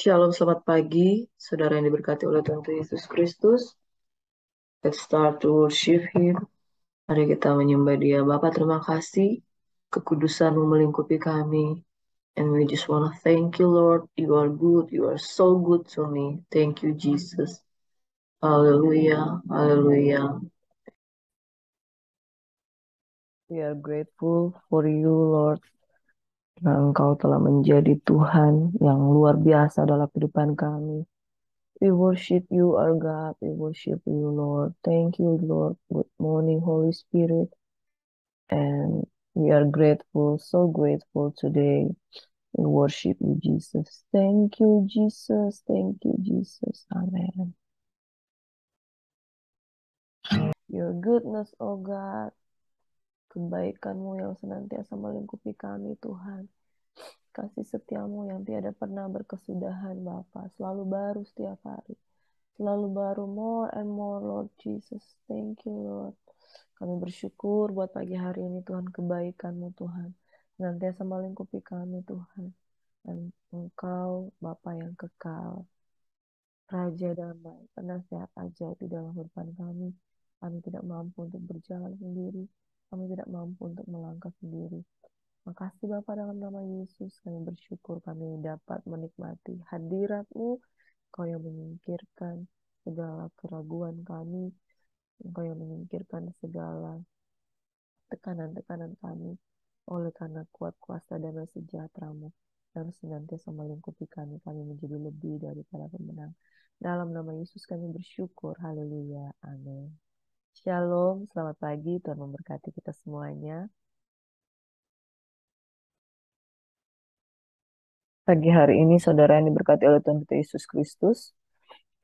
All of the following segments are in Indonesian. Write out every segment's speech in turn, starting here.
Shalom, selamat pagi, saudara yang diberkati oleh Tuhan Yesus Kristus. Let's start to worship Him. Mari kita menyembah Dia. Bapa, terima kasih kekudusanmu melingkupi kami. And we just wanna thank you, Lord. You are good. You are so good to me. Thank you, Jesus. Hallelujah. Hallelujah. We are grateful for you, Lord. Karena Engkau telah menjadi Tuhan yang luar biasa dalam kehidupan kami. We worship you, our God. We worship you, Lord. Thank you, Lord. Good morning, Holy Spirit. And we are grateful, so grateful today. We worship you, Jesus. Thank you, Jesus. Thank you, Jesus. Amen. Your goodness, oh God, kebaikanmu yang senantiasa melingkupi kami Tuhan. Kasih setiamu yang tiada pernah berkesudahan Bapa, selalu baru setiap hari. Selalu baru more and more Lord Jesus. Thank you Lord. Kami bersyukur buat pagi hari ini Tuhan kebaikanmu Tuhan. Senantiasa melingkupi kami Tuhan. Dan Engkau Bapa yang kekal. Raja damai, penasehat aja di dalam depan kami. Kami tidak mampu untuk berjalan sendiri, kami tidak mampu untuk melangkah sendiri. Makasih Bapak dalam nama Yesus, kami bersyukur kami dapat menikmati hadiratmu, Kau yang menyingkirkan segala keraguan kami, Kau yang menyingkirkan segala tekanan-tekanan kami oleh karena kuat kuasa damai sejahtera-Mu dan senantiasa melingkupi kami, kami menjadi lebih daripada pemenang. Dalam nama Yesus kami bersyukur. Haleluya. Amin. Shalom, selamat pagi. Tuhan memberkati kita semuanya. Pagi hari ini, saudara yang diberkati oleh Tuhan kita Yesus Kristus,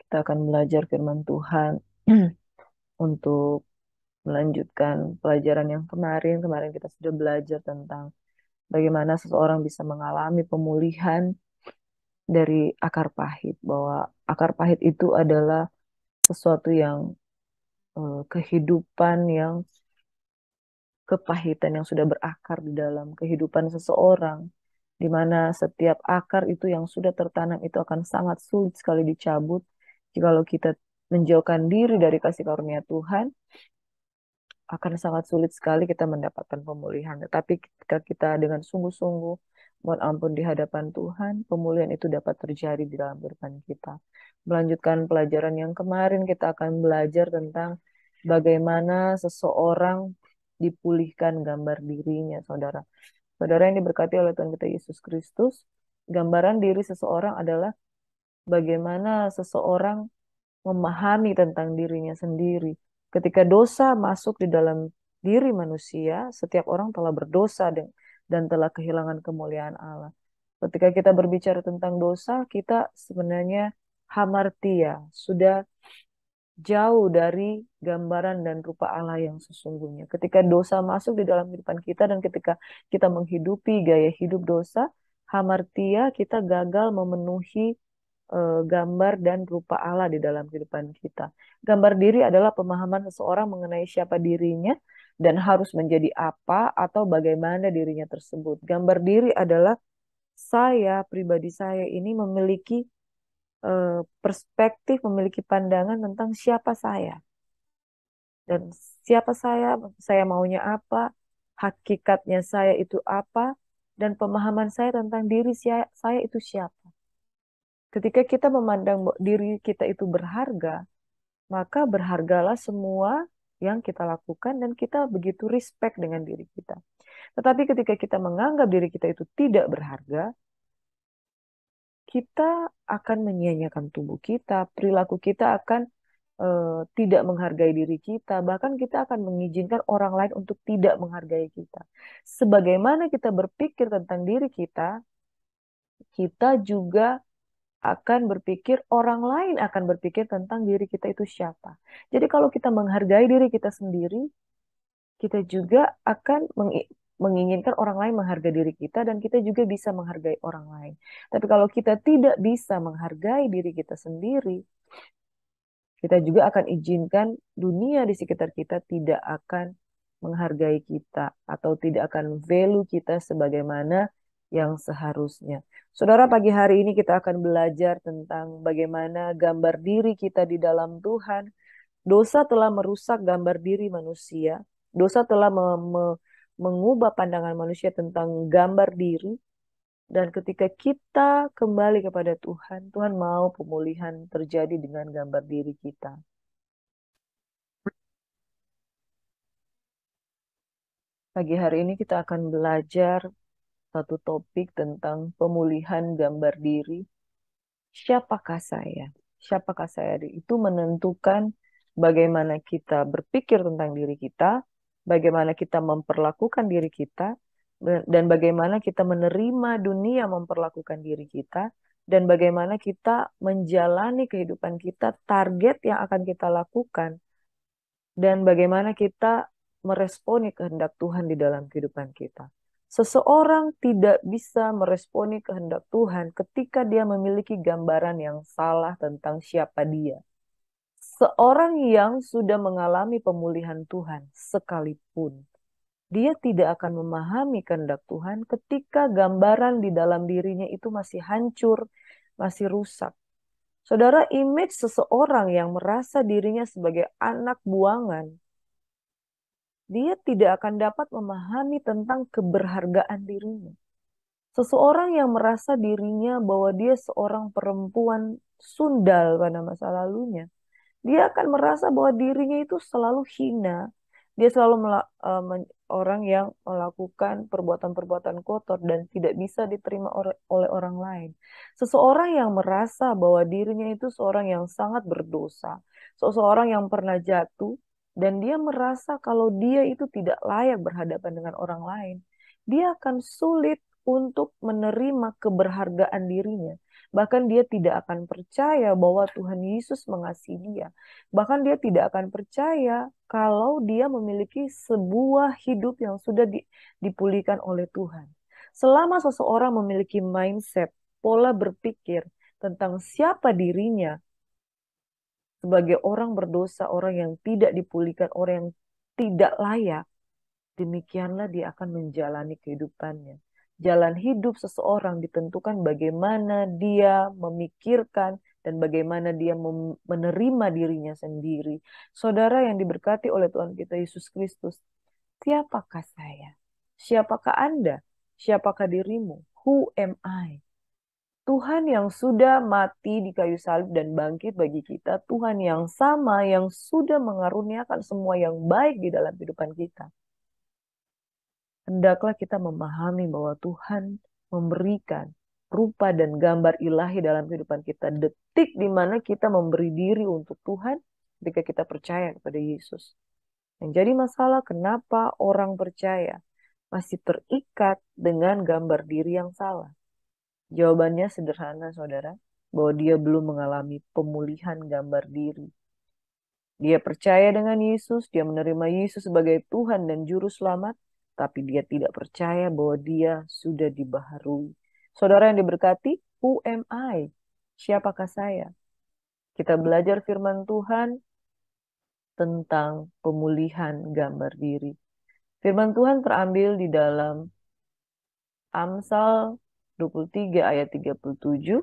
kita akan belajar firman Tuhan untuk melanjutkan pelajaran yang kemarin. Kemarin kita sudah belajar tentang bagaimana seseorang bisa mengalami pemulihan dari akar pahit, bahwa akar pahit itu adalah sesuatu yang uh, kehidupan yang kepahitan yang sudah berakar di dalam kehidupan seseorang, di mana setiap akar itu yang sudah tertanam itu akan sangat sulit sekali dicabut jikalau kita menjauhkan diri dari kasih karunia Tuhan akan sangat sulit sekali kita mendapatkan pemulihan. Tetapi ketika kita dengan sungguh-sungguh mohon ampun di hadapan Tuhan, pemulihan itu dapat terjadi di dalam kehidupan kita. Melanjutkan pelajaran yang kemarin kita akan belajar tentang bagaimana seseorang dipulihkan gambar dirinya, saudara. Saudara yang diberkati oleh Tuhan kita Yesus Kristus, gambaran diri seseorang adalah bagaimana seseorang memahami tentang dirinya sendiri. Ketika dosa masuk di dalam diri manusia, setiap orang telah berdosa dengan dan telah kehilangan kemuliaan Allah. Ketika kita berbicara tentang dosa, kita sebenarnya hamartia, sudah jauh dari gambaran dan rupa Allah yang sesungguhnya. Ketika dosa masuk di dalam kehidupan kita dan ketika kita menghidupi gaya hidup dosa, hamartia kita gagal memenuhi eh, gambar dan rupa Allah di dalam kehidupan kita. Gambar diri adalah pemahaman seseorang mengenai siapa dirinya dan harus menjadi apa atau bagaimana dirinya tersebut. Gambar diri adalah saya, pribadi saya ini memiliki eh, perspektif, memiliki pandangan tentang siapa saya. Dan siapa saya, saya maunya apa, hakikatnya saya itu apa, dan pemahaman saya tentang diri saya, saya itu siapa. Ketika kita memandang diri kita itu berharga, maka berhargalah semua yang kita lakukan dan kita begitu respect dengan diri kita. Tetapi ketika kita menganggap diri kita itu tidak berharga, kita akan menyia-nyiakan tubuh kita, perilaku kita akan e, tidak menghargai diri kita, bahkan kita akan mengizinkan orang lain untuk tidak menghargai kita. Sebagaimana kita berpikir tentang diri kita, kita juga akan berpikir orang lain akan berpikir tentang diri kita itu siapa. Jadi kalau kita menghargai diri kita sendiri, kita juga akan menginginkan orang lain menghargai diri kita dan kita juga bisa menghargai orang lain. Tapi kalau kita tidak bisa menghargai diri kita sendiri, kita juga akan izinkan dunia di sekitar kita tidak akan menghargai kita atau tidak akan value kita sebagaimana yang seharusnya. Saudara, pagi hari ini kita akan belajar tentang bagaimana gambar diri kita di dalam Tuhan. Dosa telah merusak gambar diri manusia. Dosa telah me me mengubah pandangan manusia tentang gambar diri. Dan ketika kita kembali kepada Tuhan, Tuhan mau pemulihan terjadi dengan gambar diri kita. Pagi hari ini kita akan belajar satu topik tentang pemulihan gambar diri. Siapakah saya? Siapakah saya? Itu menentukan bagaimana kita berpikir tentang diri kita, bagaimana kita memperlakukan diri kita, dan bagaimana kita menerima dunia memperlakukan diri kita, dan bagaimana kita menjalani kehidupan kita, target yang akan kita lakukan, dan bagaimana kita meresponi kehendak Tuhan di dalam kehidupan kita. Seseorang tidak bisa meresponi kehendak Tuhan ketika dia memiliki gambaran yang salah tentang siapa dia. Seorang yang sudah mengalami pemulihan Tuhan sekalipun, dia tidak akan memahami kehendak Tuhan ketika gambaran di dalam dirinya itu masih hancur, masih rusak. Saudara, image seseorang yang merasa dirinya sebagai anak buangan dia tidak akan dapat memahami tentang keberhargaan dirinya. Seseorang yang merasa dirinya bahwa dia seorang perempuan sundal pada masa lalunya, dia akan merasa bahwa dirinya itu selalu hina. Dia selalu e, orang yang melakukan perbuatan-perbuatan kotor dan tidak bisa diterima oleh orang lain. Seseorang yang merasa bahwa dirinya itu seorang yang sangat berdosa, seseorang yang pernah jatuh, dan dia merasa kalau dia itu tidak layak berhadapan dengan orang lain, dia akan sulit untuk menerima keberhargaan dirinya. Bahkan dia tidak akan percaya bahwa Tuhan Yesus mengasihi dia. Bahkan dia tidak akan percaya kalau dia memiliki sebuah hidup yang sudah dipulihkan oleh Tuhan. Selama seseorang memiliki mindset, pola berpikir tentang siapa dirinya, sebagai orang berdosa, orang yang tidak dipulihkan, orang yang tidak layak, demikianlah dia akan menjalani kehidupannya. Jalan hidup seseorang ditentukan bagaimana dia memikirkan dan bagaimana dia menerima dirinya sendiri. Saudara yang diberkati oleh Tuhan kita Yesus Kristus, siapakah saya? Siapakah Anda? Siapakah dirimu? Who am I? Tuhan yang sudah mati di kayu salib dan bangkit bagi kita, Tuhan yang sama yang sudah mengaruniakan semua yang baik di dalam kehidupan kita. Hendaklah kita memahami bahwa Tuhan memberikan rupa dan gambar ilahi dalam kehidupan kita. Detik di mana kita memberi diri untuk Tuhan ketika kita percaya kepada Yesus. Yang jadi masalah kenapa orang percaya masih terikat dengan gambar diri yang salah Jawabannya sederhana, saudara, bahwa dia belum mengalami pemulihan gambar diri. Dia percaya dengan Yesus, dia menerima Yesus sebagai Tuhan dan Juru Selamat, tapi dia tidak percaya bahwa dia sudah dibaharui. Saudara yang diberkati, who am I? Siapakah saya? Kita belajar firman Tuhan tentang pemulihan gambar diri. Firman Tuhan terambil di dalam Amsal 23 ayat 37,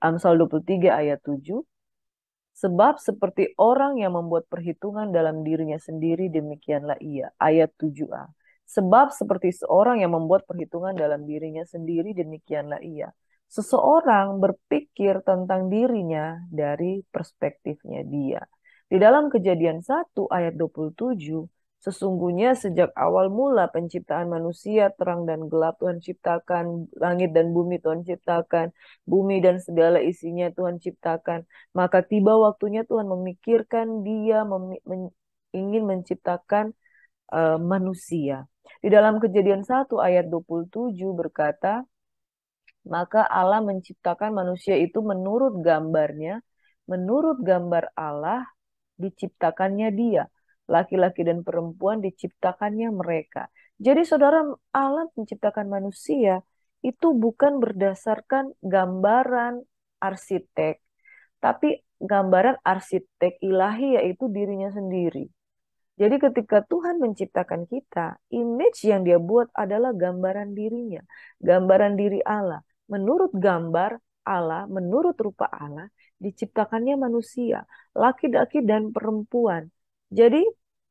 Amsal 23 ayat 7, Sebab seperti orang yang membuat perhitungan dalam dirinya sendiri, demikianlah ia. Ayat 7a. Sebab seperti seorang yang membuat perhitungan dalam dirinya sendiri, demikianlah ia. Seseorang berpikir tentang dirinya dari perspektifnya dia. Di dalam kejadian 1 ayat 27, Sesungguhnya sejak awal mula penciptaan manusia, terang dan gelap Tuhan ciptakan, langit dan bumi Tuhan ciptakan, bumi dan segala isinya Tuhan ciptakan. Maka tiba waktunya Tuhan memikirkan dia mem men ingin menciptakan uh, manusia. Di dalam kejadian 1 ayat 27 berkata, maka Allah menciptakan manusia itu menurut gambarnya, menurut gambar Allah diciptakannya dia laki-laki dan perempuan diciptakannya mereka. Jadi saudara Allah menciptakan manusia itu bukan berdasarkan gambaran arsitek, tapi gambaran arsitek ilahi yaitu dirinya sendiri. Jadi ketika Tuhan menciptakan kita, image yang dia buat adalah gambaran dirinya, gambaran diri Allah. Menurut gambar Allah, menurut rupa Allah, diciptakannya manusia, laki-laki dan perempuan. Jadi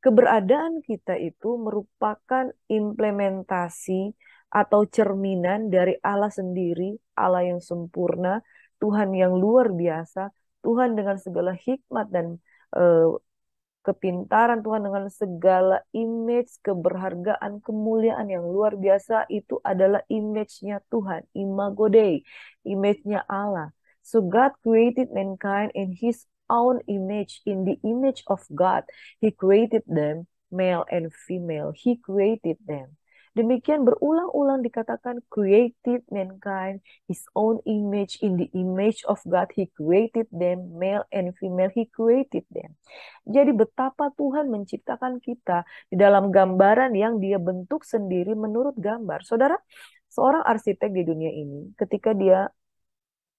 keberadaan kita itu merupakan implementasi atau cerminan dari Allah sendiri, Allah yang sempurna, Tuhan yang luar biasa, Tuhan dengan segala hikmat dan e, kepintaran, Tuhan dengan segala image, keberhargaan, kemuliaan yang luar biasa itu adalah image-nya Tuhan, imago Dei, image-nya Allah. So God created mankind in his own image. In the image of God, He created them, male and female. He created them. Demikian berulang-ulang dikatakan created mankind his own image in the image of God he created them male and female he created them. Jadi betapa Tuhan menciptakan kita di dalam gambaran yang dia bentuk sendiri menurut gambar. Saudara, seorang arsitek di dunia ini ketika dia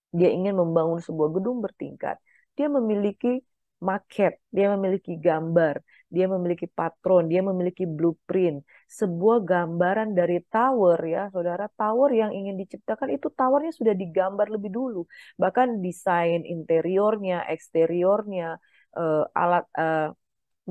dia ingin membangun sebuah gedung bertingkat, dia memiliki market, dia memiliki gambar, dia memiliki patron, dia memiliki blueprint, sebuah gambaran dari tower ya, saudara. Tower yang ingin diciptakan itu towernya sudah digambar lebih dulu, bahkan desain interiornya, eksteriornya, uh, alat uh,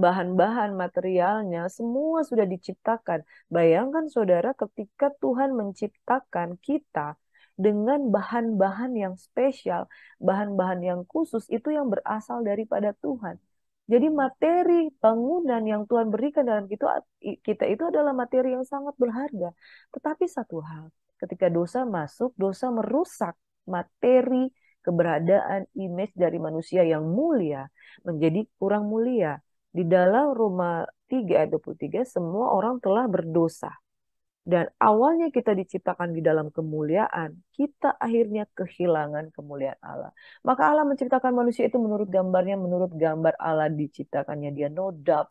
bahan-bahan materialnya semua sudah diciptakan. Bayangkan saudara ketika Tuhan menciptakan kita, dengan bahan-bahan yang spesial, bahan-bahan yang khusus itu yang berasal daripada Tuhan. Jadi materi bangunan yang Tuhan berikan dalam kita, kita itu adalah materi yang sangat berharga. Tetapi satu hal, ketika dosa masuk, dosa merusak materi keberadaan image dari manusia yang mulia menjadi kurang mulia. Di dalam Roma 3 ayat 23, semua orang telah berdosa dan awalnya kita diciptakan di dalam kemuliaan, kita akhirnya kehilangan kemuliaan Allah. Maka Allah menciptakan manusia itu menurut gambarnya, menurut gambar Allah diciptakannya dia. No doubt,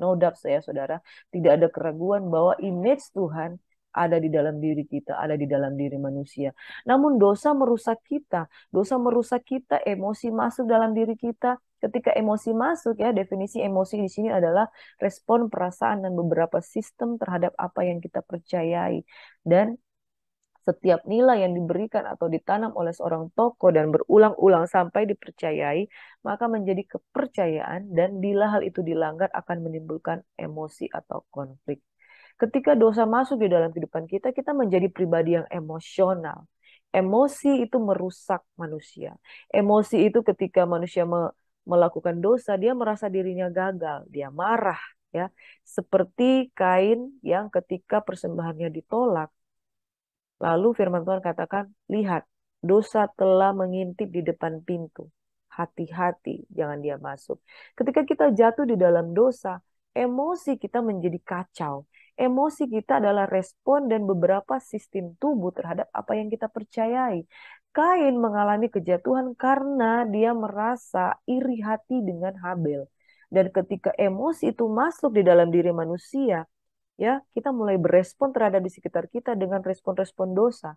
no doubt saya saudara. Tidak ada keraguan bahwa image Tuhan ada di dalam diri kita, ada di dalam diri manusia. Namun dosa merusak kita, dosa merusak kita, emosi masuk dalam diri kita. Ketika emosi masuk ya, definisi emosi di sini adalah respon perasaan dan beberapa sistem terhadap apa yang kita percayai dan setiap nilai yang diberikan atau ditanam oleh seorang tokoh dan berulang-ulang sampai dipercayai, maka menjadi kepercayaan dan bila hal itu dilanggar akan menimbulkan emosi atau konflik. Ketika dosa masuk di dalam kehidupan kita, kita menjadi pribadi yang emosional. Emosi itu merusak manusia. Emosi itu ketika manusia me melakukan dosa, dia merasa dirinya gagal, dia marah, ya. Seperti kain yang ketika persembahannya ditolak. Lalu firman Tuhan katakan, "Lihat, dosa telah mengintip di depan pintu. Hati-hati, jangan dia masuk." Ketika kita jatuh di dalam dosa, emosi kita menjadi kacau. Emosi kita adalah respon dan beberapa sistem tubuh terhadap apa yang kita percayai. Kain mengalami kejatuhan karena dia merasa iri hati dengan Habel. Dan ketika emosi itu masuk di dalam diri manusia, ya kita mulai berespon terhadap di sekitar kita dengan respon-respon dosa.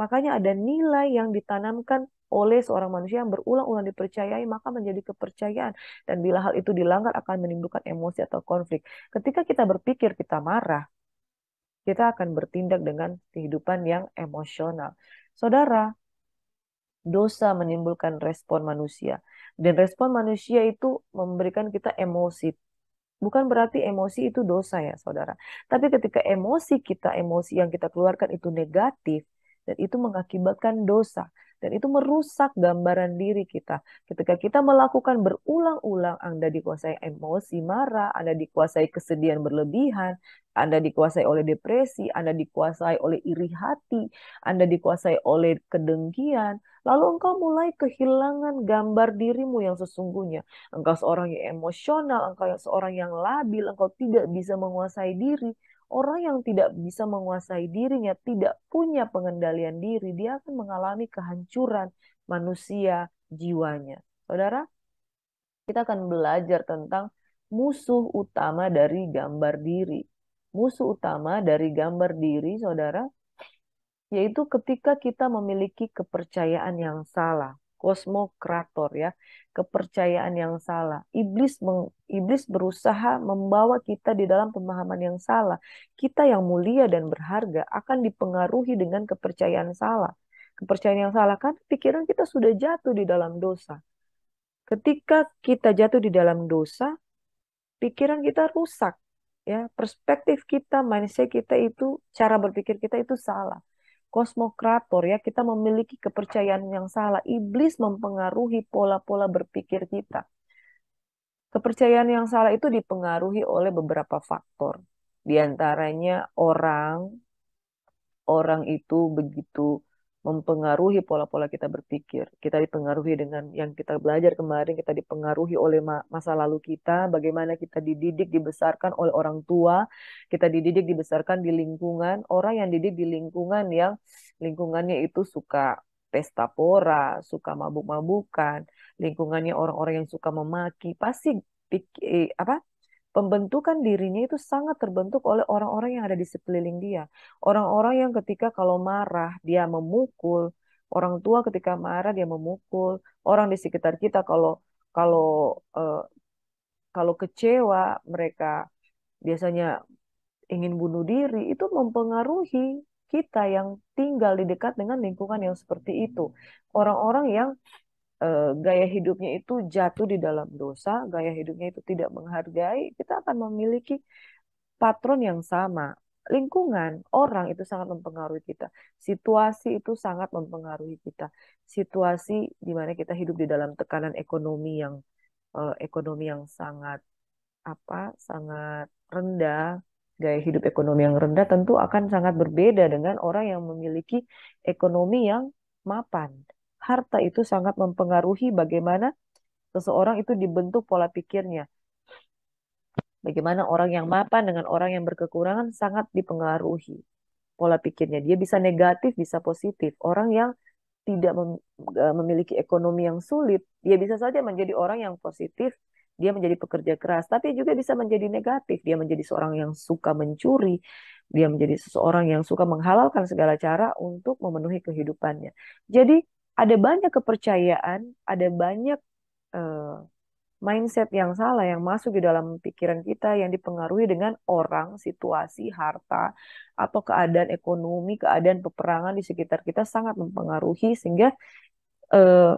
Makanya ada nilai yang ditanamkan oleh seorang manusia yang berulang-ulang dipercayai maka menjadi kepercayaan dan bila hal itu dilanggar akan menimbulkan emosi atau konflik. Ketika kita berpikir kita marah, kita akan bertindak dengan kehidupan yang emosional. Saudara, dosa menimbulkan respon manusia dan respon manusia itu memberikan kita emosi Bukan berarti emosi itu dosa ya, saudara. Tapi ketika emosi kita, emosi yang kita keluarkan itu negatif, dan itu mengakibatkan dosa. Dan itu merusak gambaran diri kita. Ketika kita melakukan berulang-ulang, Anda dikuasai emosi marah, Anda dikuasai kesedihan berlebihan, Anda dikuasai oleh depresi, Anda dikuasai oleh iri hati, Anda dikuasai oleh kedengkian, lalu engkau mulai kehilangan gambar dirimu yang sesungguhnya. Engkau seorang yang emosional, engkau seorang yang labil, engkau tidak bisa menguasai diri. Orang yang tidak bisa menguasai dirinya, tidak punya pengendalian diri, dia akan mengalami kehancuran manusia jiwanya. Saudara, kita akan belajar tentang musuh utama dari gambar diri. Musuh utama dari gambar diri, saudara, yaitu ketika kita memiliki kepercayaan yang salah kosmokrator ya, kepercayaan yang salah. Iblis meng, iblis berusaha membawa kita di dalam pemahaman yang salah. Kita yang mulia dan berharga akan dipengaruhi dengan kepercayaan salah. Kepercayaan yang salah kan pikiran kita sudah jatuh di dalam dosa. Ketika kita jatuh di dalam dosa, pikiran kita rusak ya perspektif kita mindset kita itu cara berpikir kita itu salah kosmokrator ya kita memiliki kepercayaan yang salah iblis mempengaruhi pola-pola berpikir kita kepercayaan yang salah itu dipengaruhi oleh beberapa faktor diantaranya orang orang itu begitu mempengaruhi pola-pola kita berpikir. Kita dipengaruhi dengan yang kita belajar kemarin, kita dipengaruhi oleh masa lalu kita, bagaimana kita dididik, dibesarkan oleh orang tua, kita dididik, dibesarkan di lingkungan, orang yang dididik di lingkungan yang lingkungannya itu suka pesta pora, suka mabuk-mabukan, lingkungannya orang-orang yang suka memaki, pasti eh, apa pembentukan dirinya itu sangat terbentuk oleh orang-orang yang ada di sekeliling dia. Orang-orang yang ketika kalau marah dia memukul, orang tua ketika marah dia memukul, orang di sekitar kita kalau kalau eh, kalau kecewa mereka biasanya ingin bunuh diri itu mempengaruhi kita yang tinggal di dekat dengan lingkungan yang seperti itu. Orang-orang yang Eh, gaya hidupnya itu jatuh di dalam dosa, gaya hidupnya itu tidak menghargai, kita akan memiliki patron yang sama. Lingkungan, orang itu sangat mempengaruhi kita. Situasi itu sangat mempengaruhi kita. Situasi di mana kita hidup di dalam tekanan ekonomi yang uh, ekonomi yang sangat apa? sangat rendah, gaya hidup ekonomi yang rendah tentu akan sangat berbeda dengan orang yang memiliki ekonomi yang mapan harta itu sangat mempengaruhi bagaimana seseorang itu dibentuk pola pikirnya. Bagaimana orang yang mapan dengan orang yang berkekurangan sangat dipengaruhi pola pikirnya. Dia bisa negatif, bisa positif. Orang yang tidak e, memiliki ekonomi yang sulit, dia bisa saja menjadi orang yang positif, dia menjadi pekerja keras, tapi juga bisa menjadi negatif. Dia menjadi seorang yang suka mencuri, dia menjadi seseorang yang suka menghalalkan segala cara untuk memenuhi kehidupannya. Jadi ada banyak kepercayaan, ada banyak uh, mindset yang salah yang masuk di dalam pikiran kita yang dipengaruhi dengan orang, situasi, harta, atau keadaan ekonomi, keadaan peperangan di sekitar kita sangat mempengaruhi sehingga uh,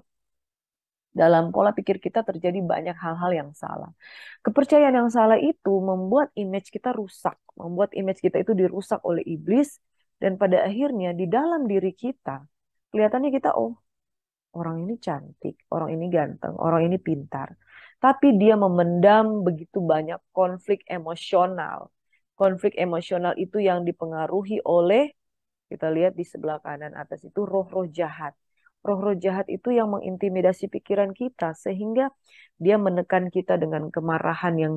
dalam pola pikir kita terjadi banyak hal-hal yang salah. Kepercayaan yang salah itu membuat image kita rusak, membuat image kita itu dirusak oleh iblis dan pada akhirnya di dalam diri kita kelihatannya kita oh orang ini cantik, orang ini ganteng, orang ini pintar. Tapi dia memendam begitu banyak konflik emosional. Konflik emosional itu yang dipengaruhi oleh kita lihat di sebelah kanan atas itu roh-roh jahat. Roh-roh jahat itu yang mengintimidasi pikiran kita sehingga dia menekan kita dengan kemarahan yang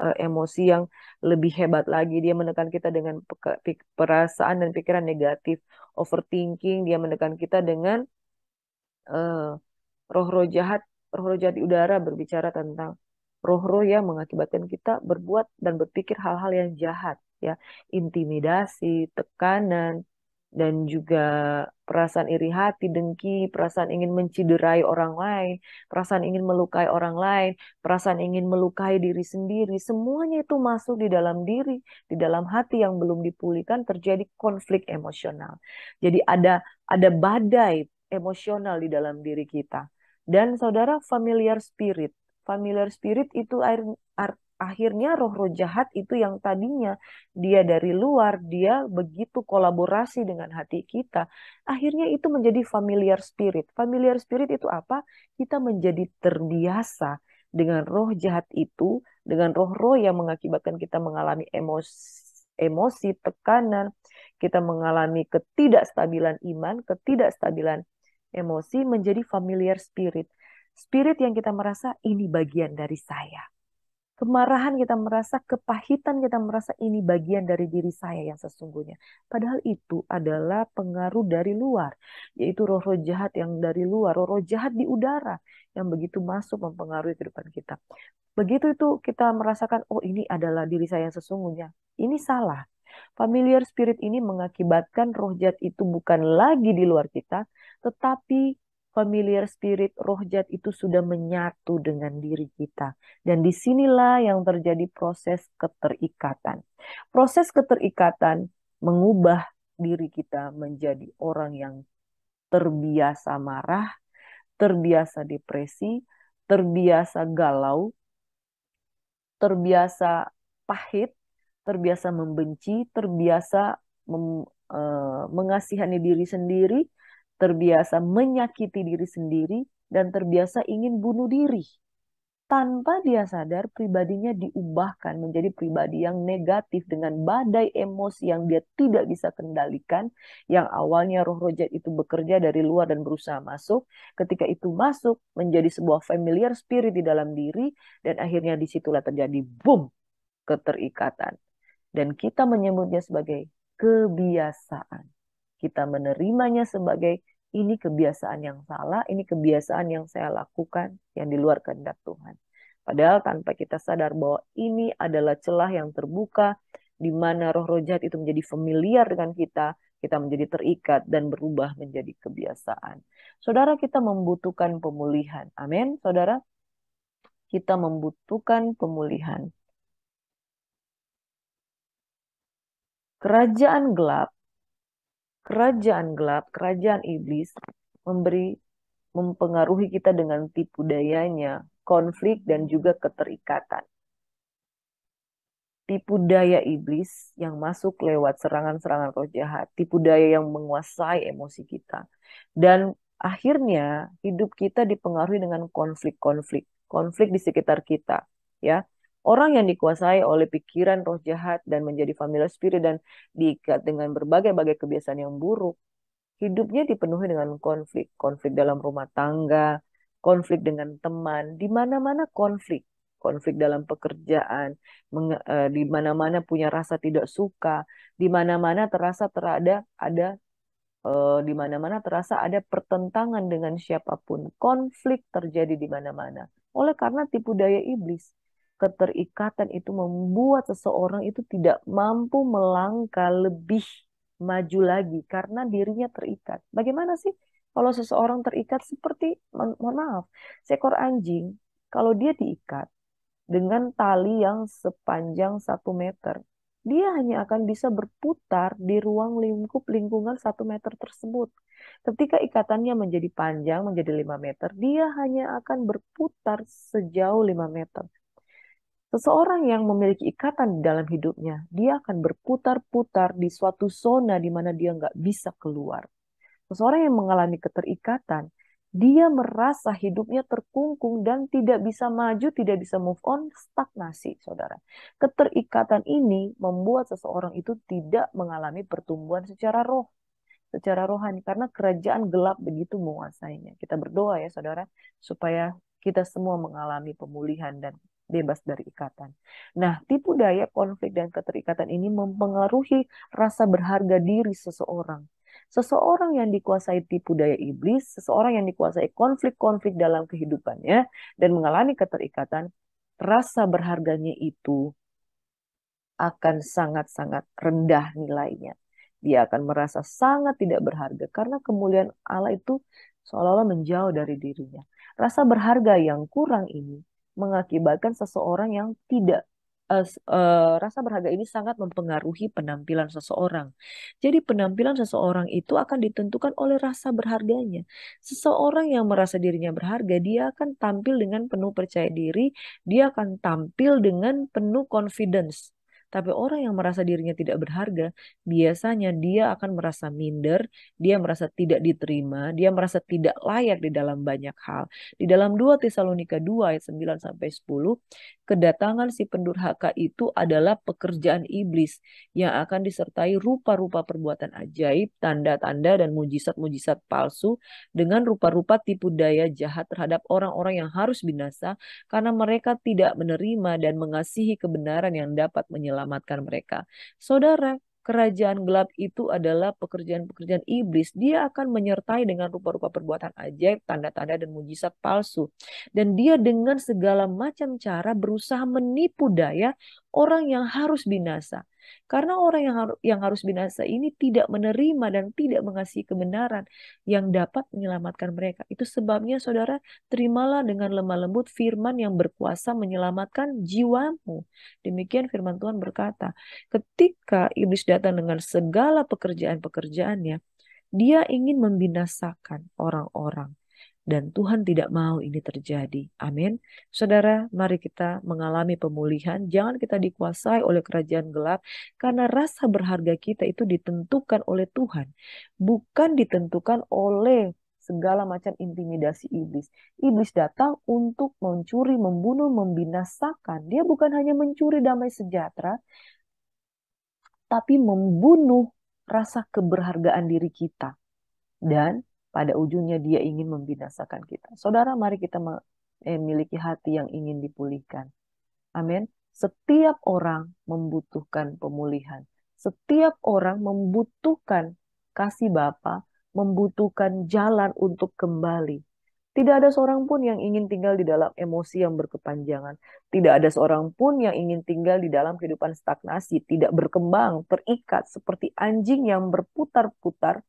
eh, emosi yang lebih hebat lagi. Dia menekan kita dengan perasaan dan pikiran negatif, overthinking. Dia menekan kita dengan Eh, roh-roh jahat, roh-roh jahat di udara berbicara tentang roh-roh yang mengakibatkan kita berbuat dan berpikir hal-hal yang jahat, ya, intimidasi, tekanan, dan juga perasaan iri hati, dengki, perasaan ingin menciderai orang lain, perasaan ingin melukai orang lain, perasaan ingin melukai diri sendiri, semuanya itu masuk di dalam diri, di dalam hati yang belum dipulihkan terjadi konflik emosional. Jadi ada ada badai emosional di dalam diri kita. Dan saudara familiar spirit. Familiar spirit itu air, air, akhirnya roh-roh jahat itu yang tadinya dia dari luar, dia begitu kolaborasi dengan hati kita, akhirnya itu menjadi familiar spirit. Familiar spirit itu apa? Kita menjadi terbiasa dengan roh jahat itu, dengan roh-roh yang mengakibatkan kita mengalami emosi, emosi tekanan, kita mengalami ketidakstabilan iman, ketidakstabilan emosi menjadi familiar spirit. Spirit yang kita merasa ini bagian dari saya. Kemarahan kita merasa, kepahitan kita merasa ini bagian dari diri saya yang sesungguhnya. Padahal itu adalah pengaruh dari luar, yaitu roh-roh jahat yang dari luar, roh-roh jahat di udara yang begitu masuk mempengaruhi kehidupan kita. Begitu itu kita merasakan, oh ini adalah diri saya yang sesungguhnya. Ini salah, Familiar spirit ini mengakibatkan roh jahat itu bukan lagi di luar kita, tetapi familiar spirit roh jahat itu sudah menyatu dengan diri kita. Dan disinilah yang terjadi proses keterikatan. Proses keterikatan mengubah diri kita menjadi orang yang terbiasa marah, terbiasa depresi, terbiasa galau, terbiasa pahit, terbiasa membenci, terbiasa mem, e, mengasihani diri sendiri, terbiasa menyakiti diri sendiri, dan terbiasa ingin bunuh diri. Tanpa dia sadar, pribadinya diubahkan menjadi pribadi yang negatif dengan badai emosi yang dia tidak bisa kendalikan. Yang awalnya roh rojat itu bekerja dari luar dan berusaha masuk. Ketika itu masuk, menjadi sebuah familiar spirit di dalam diri. Dan akhirnya disitulah terjadi boom, keterikatan. Dan kita menyebutnya sebagai kebiasaan kita menerimanya sebagai ini kebiasaan yang salah, ini kebiasaan yang saya lakukan yang di luar kehendak Tuhan. Padahal tanpa kita sadar bahwa ini adalah celah yang terbuka di mana roh-roh jahat itu menjadi familiar dengan kita, kita menjadi terikat dan berubah menjadi kebiasaan. Saudara kita membutuhkan pemulihan. Amin, Saudara. Kita membutuhkan pemulihan. Kerajaan gelap kerajaan gelap, kerajaan iblis memberi mempengaruhi kita dengan tipu dayanya, konflik dan juga keterikatan. Tipu daya iblis yang masuk lewat serangan-serangan roh jahat, tipu daya yang menguasai emosi kita. Dan akhirnya hidup kita dipengaruhi dengan konflik-konflik, konflik di sekitar kita, ya. Orang yang dikuasai oleh pikiran roh jahat dan menjadi familiar spirit dan diikat dengan berbagai-bagai kebiasaan yang buruk, hidupnya dipenuhi dengan konflik. Konflik dalam rumah tangga, konflik dengan teman, di mana-mana konflik. Konflik dalam pekerjaan, eh, di mana-mana punya rasa tidak suka, di mana-mana terasa terada ada eh, di mana-mana terasa ada pertentangan dengan siapapun. Konflik terjadi di mana-mana oleh karena tipu daya iblis keterikatan itu membuat seseorang itu tidak mampu melangkah lebih maju lagi karena dirinya terikat. Bagaimana sih kalau seseorang terikat seperti mohon maaf, seekor anjing kalau dia diikat dengan tali yang sepanjang satu meter, dia hanya akan bisa berputar di ruang lingkup lingkungan satu meter tersebut. Ketika ikatannya menjadi panjang, menjadi lima meter, dia hanya akan berputar sejauh lima meter. Seseorang yang memiliki ikatan di dalam hidupnya, dia akan berputar-putar di suatu zona di mana dia nggak bisa keluar. Seseorang yang mengalami keterikatan, dia merasa hidupnya terkungkung dan tidak bisa maju, tidak bisa move on, stagnasi, saudara. Keterikatan ini membuat seseorang itu tidak mengalami pertumbuhan secara roh, secara rohani, karena kerajaan gelap begitu menguasainya. Kita berdoa ya, saudara, supaya kita semua mengalami pemulihan dan bebas dari ikatan. Nah, tipu daya konflik dan keterikatan ini mempengaruhi rasa berharga diri seseorang. Seseorang yang dikuasai tipu daya iblis, seseorang yang dikuasai konflik-konflik dalam kehidupannya dan mengalami keterikatan, rasa berharganya itu akan sangat-sangat rendah nilainya. Dia akan merasa sangat tidak berharga karena kemuliaan Allah itu seolah-olah menjauh dari dirinya. Rasa berharga yang kurang ini mengakibatkan seseorang yang tidak uh, uh, rasa berharga ini sangat mempengaruhi penampilan seseorang. Jadi penampilan seseorang itu akan ditentukan oleh rasa berharganya. Seseorang yang merasa dirinya berharga, dia akan tampil dengan penuh percaya diri, dia akan tampil dengan penuh confidence. Tapi orang yang merasa dirinya tidak berharga, biasanya dia akan merasa minder, dia merasa tidak diterima, dia merasa tidak layak di dalam banyak hal. Di dalam 2 Tesalonika 2 ayat 9 sampai 10, kedatangan si pendurhaka itu adalah pekerjaan iblis yang akan disertai rupa-rupa perbuatan ajaib, tanda-tanda dan mujizat-mujizat palsu dengan rupa-rupa tipu daya jahat terhadap orang-orang yang harus binasa karena mereka tidak menerima dan mengasihi kebenaran yang dapat menyelamatkan mereka. Saudara, kerajaan gelap itu adalah pekerjaan-pekerjaan iblis. Dia akan menyertai dengan rupa-rupa perbuatan ajaib, tanda-tanda dan mujizat palsu. Dan dia dengan segala macam cara berusaha menipu daya orang yang harus binasa. Karena orang yang, har yang harus binasa ini tidak menerima dan tidak mengasihi kebenaran yang dapat menyelamatkan mereka. Itu sebabnya saudara, terimalah dengan lemah lembut firman yang berkuasa menyelamatkan jiwamu. Demikian firman Tuhan berkata, ketika iblis datang dengan segala pekerjaan-pekerjaannya, dia ingin membinasakan orang-orang dan Tuhan tidak mau ini terjadi. Amin. Saudara, mari kita mengalami pemulihan. Jangan kita dikuasai oleh kerajaan gelap karena rasa berharga kita itu ditentukan oleh Tuhan, bukan ditentukan oleh segala macam intimidasi iblis. Iblis datang untuk mencuri, membunuh, membinasakan. Dia bukan hanya mencuri damai sejahtera, tapi membunuh rasa keberhargaan diri kita. Dan pada ujungnya dia ingin membinasakan kita. Saudara, mari kita memiliki eh, hati yang ingin dipulihkan. Amin. Setiap orang membutuhkan pemulihan. Setiap orang membutuhkan kasih Bapa, membutuhkan jalan untuk kembali. Tidak ada seorang pun yang ingin tinggal di dalam emosi yang berkepanjangan. Tidak ada seorang pun yang ingin tinggal di dalam kehidupan stagnasi, tidak berkembang, terikat seperti anjing yang berputar-putar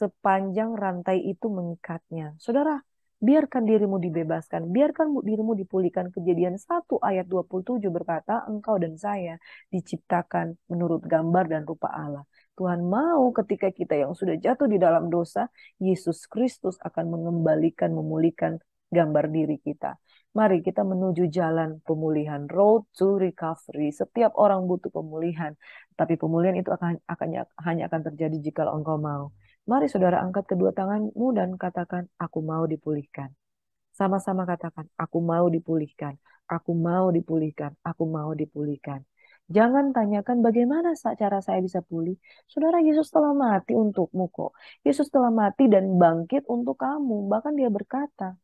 sepanjang rantai itu mengikatnya. Saudara, biarkan dirimu dibebaskan, biarkan dirimu dipulihkan. Kejadian 1 ayat 27 berkata, engkau dan saya diciptakan menurut gambar dan rupa Allah. Tuhan mau ketika kita yang sudah jatuh di dalam dosa, Yesus Kristus akan mengembalikan, memulihkan gambar diri kita. Mari kita menuju jalan pemulihan, road to recovery. Setiap orang butuh pemulihan, tapi pemulihan itu akan, akan hanya akan terjadi jika engkau mau. Mari saudara angkat kedua tanganmu dan katakan, aku mau dipulihkan. Sama-sama katakan, aku mau dipulihkan, aku mau dipulihkan, aku mau dipulihkan. Jangan tanyakan bagaimana cara saya bisa pulih. Saudara, Yesus telah mati untukmu kok. Yesus telah mati dan bangkit untuk kamu. Bahkan dia berkata,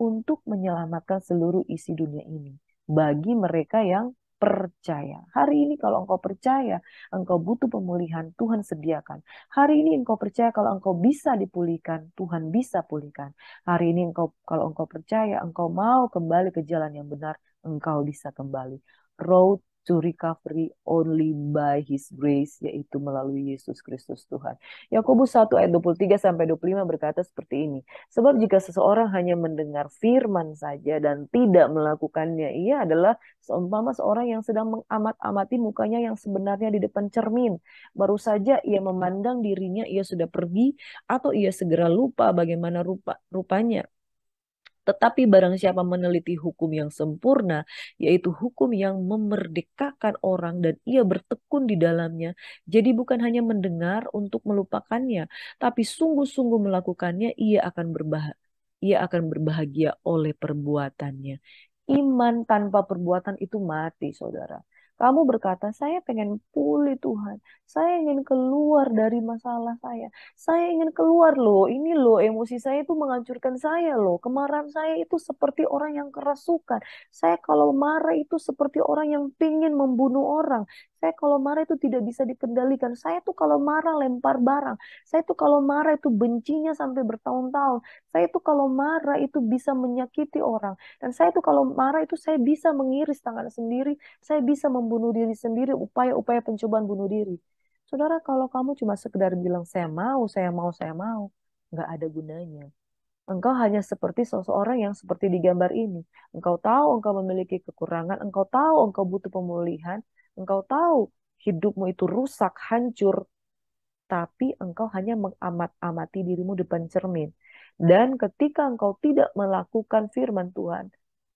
untuk menyelamatkan seluruh isi dunia ini. Bagi mereka yang percaya. Hari ini kalau engkau percaya, engkau butuh pemulihan, Tuhan sediakan. Hari ini engkau percaya kalau engkau bisa dipulihkan, Tuhan bisa pulihkan. Hari ini engkau kalau engkau percaya, engkau mau kembali ke jalan yang benar, engkau bisa kembali. Road to recovery only by his grace yaitu melalui Yesus Kristus Tuhan. Yakobus 1 ayat 23 sampai 25 berkata seperti ini. Sebab jika seseorang hanya mendengar firman saja dan tidak melakukannya, ia adalah seumpama seorang yang sedang mengamat-amati mukanya yang sebenarnya di depan cermin. Baru saja ia memandang dirinya ia sudah pergi atau ia segera lupa bagaimana rupa rupanya tetapi barang siapa meneliti hukum yang sempurna, yaitu hukum yang memerdekakan orang dan ia bertekun di dalamnya, jadi bukan hanya mendengar untuk melupakannya, tapi sungguh-sungguh melakukannya, ia akan berbahagia. Ia akan berbahagia oleh perbuatannya. Iman tanpa perbuatan itu mati, saudara. Kamu berkata, saya pengen pulih Tuhan. Saya ingin keluar dari masalah saya. Saya ingin keluar loh. Ini loh emosi saya itu menghancurkan saya loh. Kemarahan saya itu seperti orang yang kerasukan. Saya kalau marah itu seperti orang yang pingin membunuh orang. Saya kalau marah itu tidak bisa dikendalikan. Saya tuh kalau marah lempar barang. Saya tuh kalau marah itu bencinya sampai bertahun-tahun. Saya tuh kalau marah itu bisa menyakiti orang. Dan saya tuh kalau marah itu saya bisa mengiris tangan sendiri. Saya bisa mem membunuh diri sendiri, upaya-upaya pencobaan bunuh diri. Saudara, kalau kamu cuma sekedar bilang, saya mau, saya mau, saya mau, nggak ada gunanya. Engkau hanya seperti seseorang yang seperti di gambar ini. Engkau tahu engkau memiliki kekurangan, engkau tahu engkau butuh pemulihan, engkau tahu hidupmu itu rusak, hancur, tapi engkau hanya mengamat-amati dirimu depan cermin. Dan ketika engkau tidak melakukan firman Tuhan,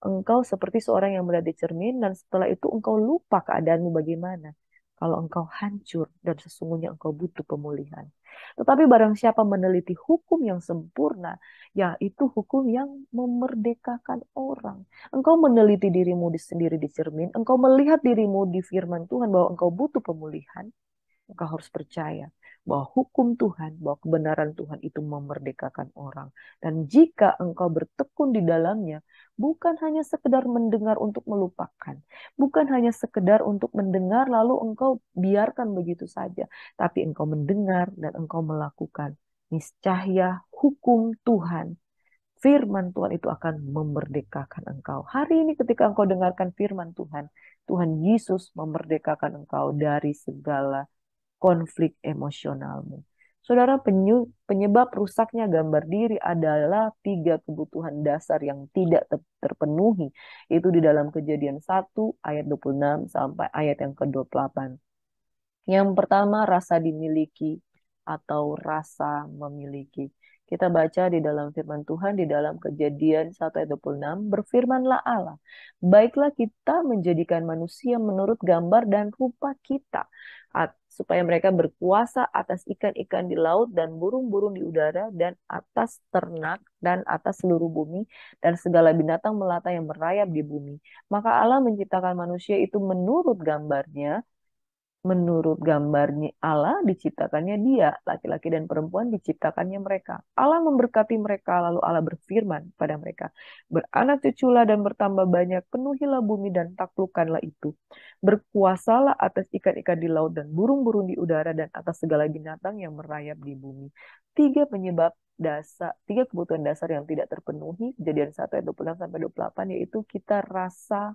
engkau seperti seorang yang melihat di cermin dan setelah itu engkau lupa keadaanmu bagaimana. Kalau engkau hancur dan sesungguhnya engkau butuh pemulihan. Tetapi barang siapa meneliti hukum yang sempurna, yaitu hukum yang memerdekakan orang. Engkau meneliti dirimu di sendiri di cermin, engkau melihat dirimu di firman Tuhan bahwa engkau butuh pemulihan, engkau harus percaya bahwa hukum Tuhan, bahwa kebenaran Tuhan itu memerdekakan orang. Dan jika engkau bertekun di dalamnya, bukan hanya sekedar mendengar untuk melupakan, bukan hanya sekedar untuk mendengar lalu engkau biarkan begitu saja, tapi engkau mendengar dan engkau melakukan. Niscaya hukum Tuhan firman Tuhan itu akan memerdekakan engkau. Hari ini ketika engkau dengarkan firman Tuhan, Tuhan Yesus memerdekakan engkau dari segala konflik emosionalmu. Saudara, penyebab rusaknya gambar diri adalah tiga kebutuhan dasar yang tidak terpenuhi. Itu di dalam kejadian 1 ayat 26 sampai ayat yang ke-28. Yang pertama, rasa dimiliki atau rasa memiliki. Kita baca di dalam firman Tuhan, di dalam kejadian 1 ayat 26, berfirmanlah Allah, baiklah kita menjadikan manusia menurut gambar dan rupa kita, supaya mereka berkuasa atas ikan-ikan di laut dan burung-burung di udara dan atas ternak dan atas seluruh bumi dan segala binatang melata yang merayap di bumi. Maka Allah menciptakan manusia itu menurut gambarnya, menurut gambarnya Allah diciptakannya dia, laki-laki dan perempuan diciptakannya mereka. Allah memberkati mereka lalu Allah berfirman pada mereka, beranak cuculah dan bertambah banyak, penuhilah bumi dan taklukkanlah itu. Berkuasalah atas ikan-ikan di laut dan burung-burung di udara dan atas segala binatang yang merayap di bumi. Tiga penyebab dasar tiga kebutuhan dasar yang tidak terpenuhi kejadian 1 ayat 26 sampai 28 yaitu kita rasa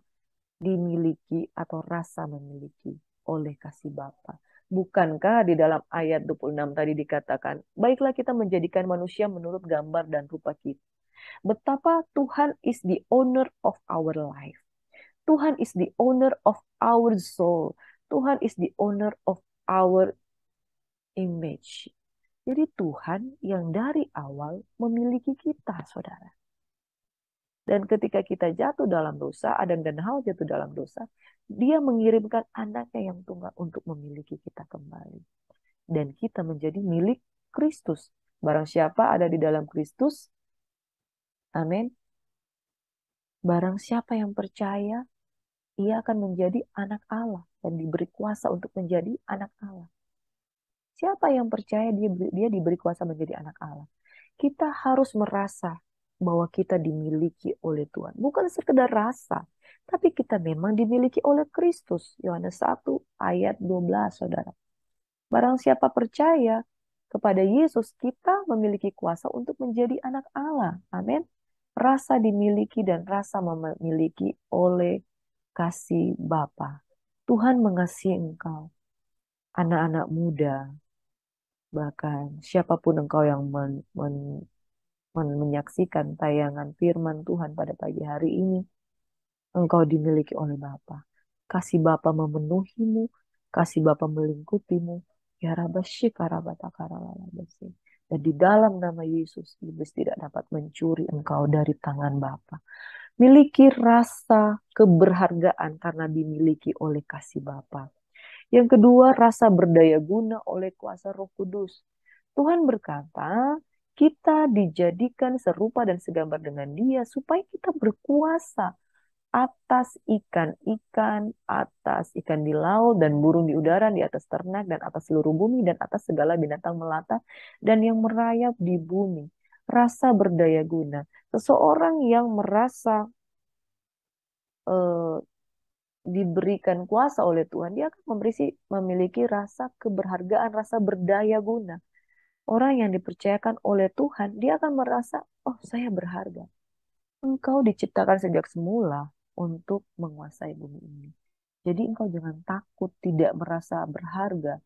dimiliki atau rasa memiliki oleh kasih Bapa. Bukankah di dalam ayat 26 tadi dikatakan, baiklah kita menjadikan manusia menurut gambar dan rupa kita. Betapa Tuhan is the owner of our life. Tuhan is the owner of our soul. Tuhan is the owner of our image. Jadi Tuhan yang dari awal memiliki kita, saudara. Dan ketika kita jatuh dalam dosa, Adam dan Hawa jatuh dalam dosa, dia mengirimkan anaknya yang tunggal untuk memiliki kita kembali. Dan kita menjadi milik Kristus. Barang siapa ada di dalam Kristus, amin. Barang siapa yang percaya, ia akan menjadi anak Allah dan diberi kuasa untuk menjadi anak Allah. Siapa yang percaya dia dia diberi kuasa menjadi anak Allah? Kita harus merasa bahwa kita dimiliki oleh Tuhan. Bukan sekedar rasa, tapi kita memang dimiliki oleh Kristus. Yohanes 1 ayat 12, saudara. Barang siapa percaya kepada Yesus, kita memiliki kuasa untuk menjadi anak Allah. Amin. Rasa dimiliki dan rasa memiliki oleh kasih Bapa. Tuhan mengasihi engkau, anak-anak muda, bahkan siapapun engkau yang men, men, menyaksikan tayangan firman Tuhan pada pagi hari ini, engkau dimiliki oleh Bapa. Kasih Bapa memenuhimu, kasih Bapa melingkupimu. Ya Dan di dalam nama Yesus, iblis tidak dapat mencuri engkau dari tangan Bapa. Miliki rasa keberhargaan karena dimiliki oleh kasih Bapa. Yang kedua, rasa berdaya guna oleh kuasa roh kudus. Tuhan berkata, kita dijadikan serupa dan segambar dengan dia supaya kita berkuasa atas ikan-ikan, atas ikan di laut dan burung di udara, di atas ternak dan atas seluruh bumi dan atas segala binatang melata dan yang merayap di bumi. Rasa berdaya guna. Seseorang yang merasa eh, diberikan kuasa oleh Tuhan, dia akan memiliki, rasa keberhargaan, rasa berdaya guna. Orang yang dipercayakan oleh Tuhan, dia akan merasa, oh saya berharga. Engkau diciptakan sejak semula untuk menguasai bumi ini. Jadi engkau jangan takut tidak merasa berharga.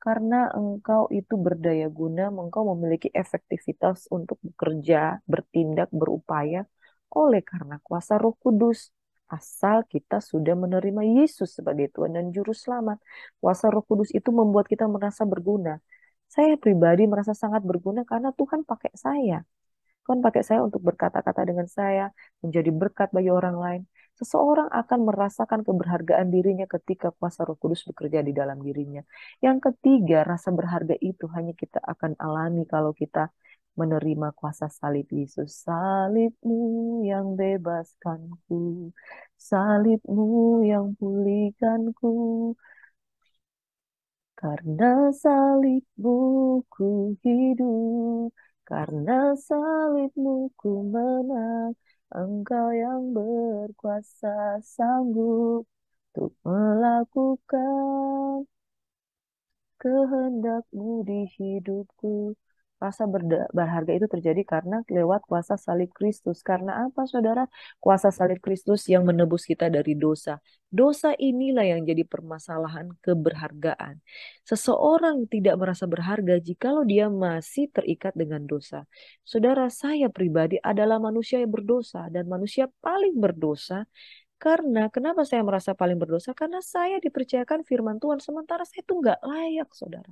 Karena engkau itu berdaya guna, engkau memiliki efektivitas untuk bekerja, bertindak, berupaya oleh karena kuasa roh kudus asal kita sudah menerima Yesus sebagai Tuhan dan Juru Selamat. Kuasa Roh Kudus itu membuat kita merasa berguna. Saya pribadi merasa sangat berguna karena Tuhan pakai saya. Tuhan pakai saya untuk berkata-kata dengan saya, menjadi berkat bagi orang lain. Seseorang akan merasakan keberhargaan dirinya ketika kuasa roh kudus bekerja di dalam dirinya. Yang ketiga, rasa berharga itu hanya kita akan alami kalau kita menerima kuasa salib Yesus. Salibmu yang bebaskanku, salibmu yang pulihkanku, karena salibmu ku hidup, karena salibmu ku menang, Engkau yang berkuasa sanggup untuk melakukan kehendakmu di hidupku Rasa berharga itu terjadi karena lewat kuasa salib Kristus. Karena apa, saudara? Kuasa salib Kristus yang menebus kita dari dosa. Dosa inilah yang jadi permasalahan keberhargaan. Seseorang tidak merasa berharga jikalau dia masih terikat dengan dosa. Saudara, saya pribadi adalah manusia yang berdosa dan manusia paling berdosa karena kenapa saya merasa paling berdosa? Karena saya dipercayakan firman Tuhan sementara saya itu nggak layak, saudara.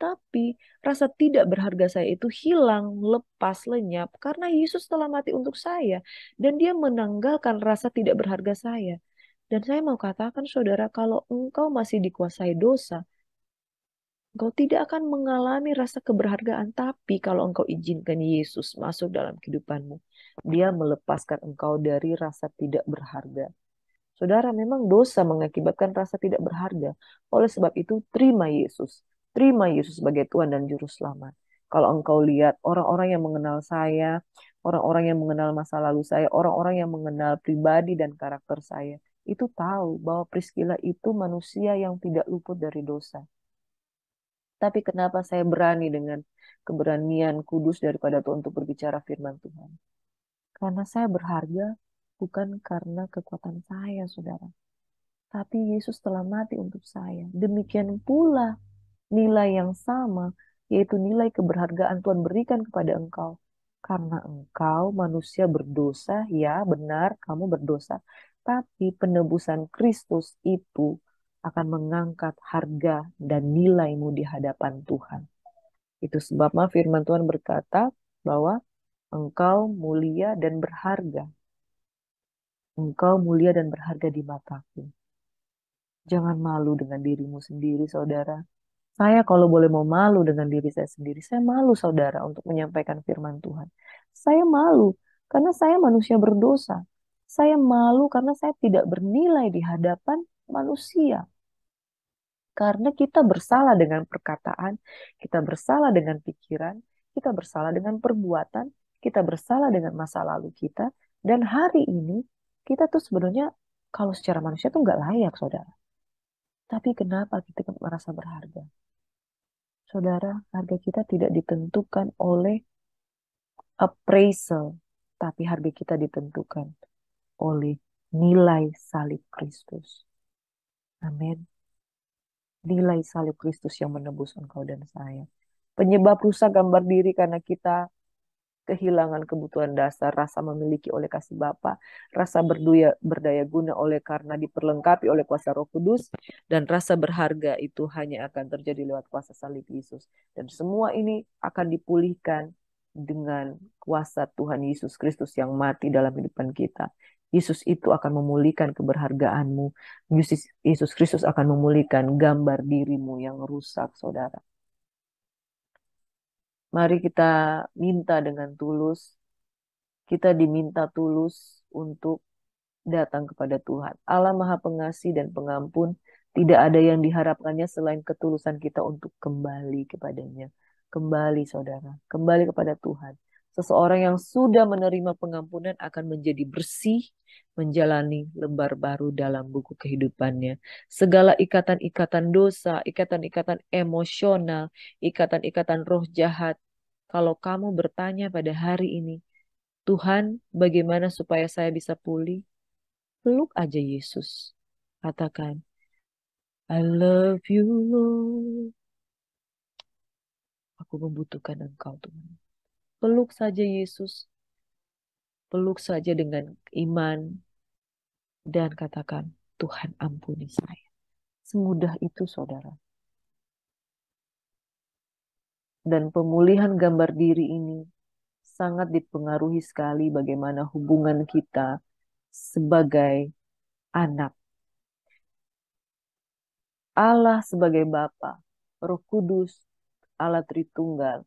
Tapi rasa tidak berharga saya itu hilang, lepas, lenyap karena Yesus telah mati untuk saya dan dia menanggalkan rasa tidak berharga saya. Dan saya mau katakan saudara, kalau engkau masih dikuasai dosa, engkau tidak akan mengalami rasa keberhargaan. Tapi kalau engkau izinkan Yesus masuk dalam kehidupanmu, dia melepaskan engkau dari rasa tidak berharga. Saudara, memang dosa mengakibatkan rasa tidak berharga. Oleh sebab itu, terima Yesus. Terima Yesus sebagai Tuhan dan Juru Selamat. Kalau engkau lihat orang-orang yang mengenal saya, orang-orang yang mengenal masa lalu saya, orang-orang yang mengenal pribadi dan karakter saya, itu tahu bahwa Priscilla itu manusia yang tidak luput dari dosa. Tapi kenapa saya berani dengan keberanian kudus daripada Tuhan untuk berbicara firman Tuhan? Karena saya berharga bukan karena kekuatan saya, saudara. Tapi Yesus telah mati untuk saya. Demikian pula nilai yang sama, yaitu nilai keberhargaan Tuhan berikan kepada engkau. Karena engkau manusia berdosa, ya benar kamu berdosa. Tapi penebusan Kristus itu akan mengangkat harga dan nilaimu di hadapan Tuhan. Itu sebabnya firman Tuhan berkata bahwa Engkau mulia dan berharga. Engkau mulia dan berharga di mataku. Jangan malu dengan dirimu sendiri, saudara. Saya kalau boleh mau malu dengan diri saya sendiri, saya malu, saudara, untuk menyampaikan firman Tuhan. Saya malu karena saya manusia berdosa. Saya malu karena saya tidak bernilai di hadapan manusia. Karena kita bersalah dengan perkataan, kita bersalah dengan pikiran, kita bersalah dengan perbuatan, kita bersalah dengan masa lalu kita, dan hari ini kita tuh sebenarnya kalau secara manusia tuh nggak layak, saudara. Tapi kenapa kita merasa berharga? Saudara, harga kita tidak ditentukan oleh appraisal, tapi harga kita ditentukan oleh nilai salib Kristus. Amin. Nilai salib Kristus yang menebus engkau dan saya. Penyebab rusak gambar diri karena kita kehilangan kebutuhan dasar, rasa memiliki oleh kasih Bapa, rasa berduya, berdaya guna oleh karena diperlengkapi oleh kuasa Roh Kudus, dan rasa berharga itu hanya akan terjadi lewat kuasa salib Yesus. Dan semua ini akan dipulihkan dengan kuasa Tuhan Yesus Kristus yang mati dalam hidupan kita. Yesus itu akan memulihkan keberhargaanmu. Yesus, Yesus Kristus akan memulihkan gambar dirimu yang rusak, saudara. Mari kita minta dengan tulus. Kita diminta tulus untuk datang kepada Tuhan. Allah Maha Pengasih dan Pengampun, tidak ada yang diharapkannya selain ketulusan kita untuk kembali kepadanya. Kembali saudara, kembali kepada Tuhan. Seseorang yang sudah menerima pengampunan akan menjadi bersih, menjalani lembar baru dalam buku kehidupannya. Segala ikatan-ikatan dosa, ikatan-ikatan emosional, ikatan-ikatan roh jahat. Kalau kamu bertanya pada hari ini, Tuhan, bagaimana supaya saya bisa pulih? Peluk aja Yesus. Katakan, I love you, Lord. Aku membutuhkan Engkau, Tuhan peluk saja Yesus, peluk saja dengan iman, dan katakan, Tuhan ampuni saya. Semudah itu saudara. Dan pemulihan gambar diri ini sangat dipengaruhi sekali bagaimana hubungan kita sebagai anak. Allah sebagai Bapa, Roh Kudus, Allah Tritunggal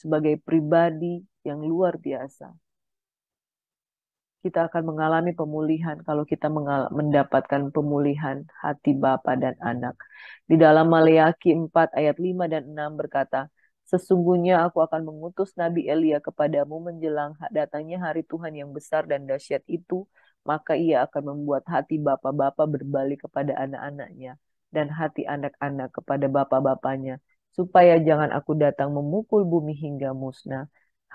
sebagai pribadi yang luar biasa. Kita akan mengalami pemulihan kalau kita mendapatkan pemulihan hati Bapa dan anak. Di dalam Maleaki 4 ayat 5 dan 6 berkata, Sesungguhnya aku akan mengutus Nabi Elia kepadamu menjelang datangnya hari Tuhan yang besar dan dahsyat itu, maka ia akan membuat hati bapak-bapak berbalik kepada anak-anaknya dan hati anak-anak kepada bapak-bapaknya, supaya jangan aku datang memukul bumi hingga musnah.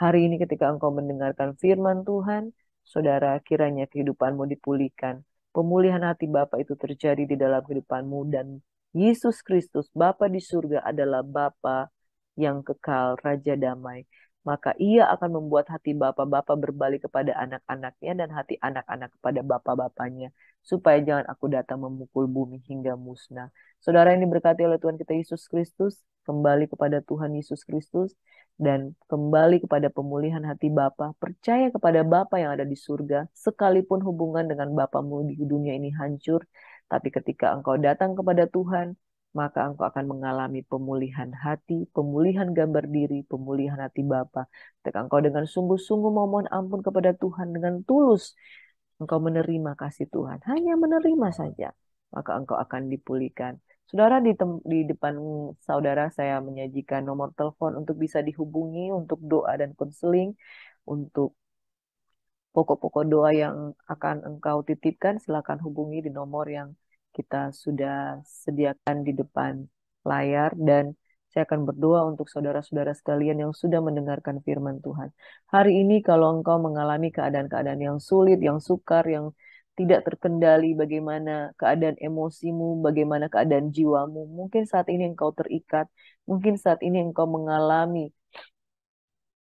Hari ini ketika engkau mendengarkan firman Tuhan, saudara, kiranya kehidupanmu dipulihkan. Pemulihan hati Bapa itu terjadi di dalam kehidupanmu dan Yesus Kristus, Bapa di surga adalah Bapa yang kekal, Raja Damai maka ia akan membuat hati bapak-bapak berbalik kepada anak-anaknya dan hati anak-anak kepada bapak-bapaknya, supaya jangan aku datang memukul bumi hingga musnah. Saudara yang diberkati oleh Tuhan kita Yesus Kristus, kembali kepada Tuhan Yesus Kristus, dan kembali kepada pemulihan hati Bapa, percaya kepada Bapa yang ada di surga, sekalipun hubungan dengan Bapamu di dunia ini hancur, tapi ketika engkau datang kepada Tuhan, maka engkau akan mengalami pemulihan hati, pemulihan gambar diri, pemulihan hati Bapa. Ketika engkau dengan sungguh-sungguh memohon ampun kepada Tuhan dengan tulus, engkau menerima kasih Tuhan, hanya menerima saja, maka engkau akan dipulihkan. Saudara di, di depan saudara saya menyajikan nomor telepon untuk bisa dihubungi untuk doa dan konseling, untuk pokok-pokok doa yang akan engkau titipkan, silakan hubungi di nomor yang kita sudah sediakan di depan layar dan saya akan berdoa untuk saudara-saudara sekalian yang sudah mendengarkan firman Tuhan. Hari ini kalau engkau mengalami keadaan-keadaan yang sulit, yang sukar, yang tidak terkendali bagaimana keadaan emosimu, bagaimana keadaan jiwamu. Mungkin saat ini engkau terikat, mungkin saat ini engkau mengalami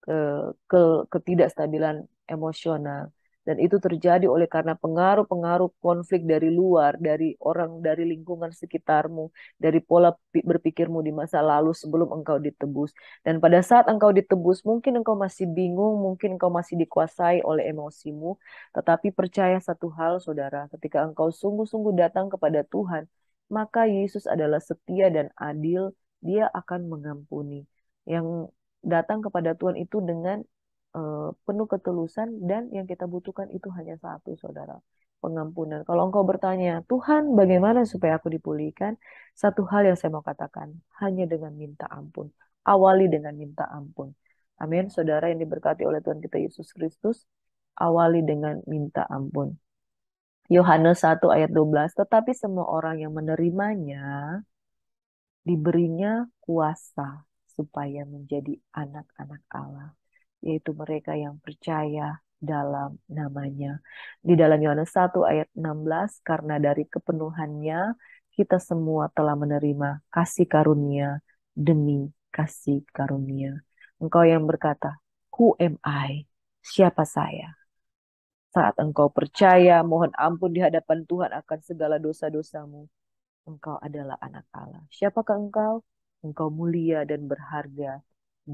eh, ke, ketidakstabilan emosional dan itu terjadi oleh karena pengaruh-pengaruh konflik dari luar, dari orang dari lingkungan sekitarmu, dari pola berpikirmu di masa lalu sebelum engkau ditebus. Dan pada saat engkau ditebus, mungkin engkau masih bingung, mungkin engkau masih dikuasai oleh emosimu, tetapi percaya satu hal Saudara, ketika engkau sungguh-sungguh datang kepada Tuhan, maka Yesus adalah setia dan adil, dia akan mengampuni. Yang datang kepada Tuhan itu dengan Eh, penuh ketulusan dan yang kita butuhkan itu hanya satu saudara pengampunan. Kalau engkau bertanya, Tuhan bagaimana supaya aku dipulihkan? Satu hal yang saya mau katakan, hanya dengan minta ampun. Awali dengan minta ampun. Amin. Saudara yang diberkati oleh Tuhan kita Yesus Kristus, awali dengan minta ampun. Yohanes 1 ayat 12, tetapi semua orang yang menerimanya diberinya kuasa supaya menjadi anak-anak Allah yaitu mereka yang percaya dalam namanya. Di dalam Yohanes 1 ayat 16, karena dari kepenuhannya kita semua telah menerima kasih karunia demi kasih karunia. Engkau yang berkata, Who am I? Siapa saya? Saat engkau percaya, mohon ampun di hadapan Tuhan akan segala dosa-dosamu. Engkau adalah anak Allah. Siapakah engkau? Engkau mulia dan berharga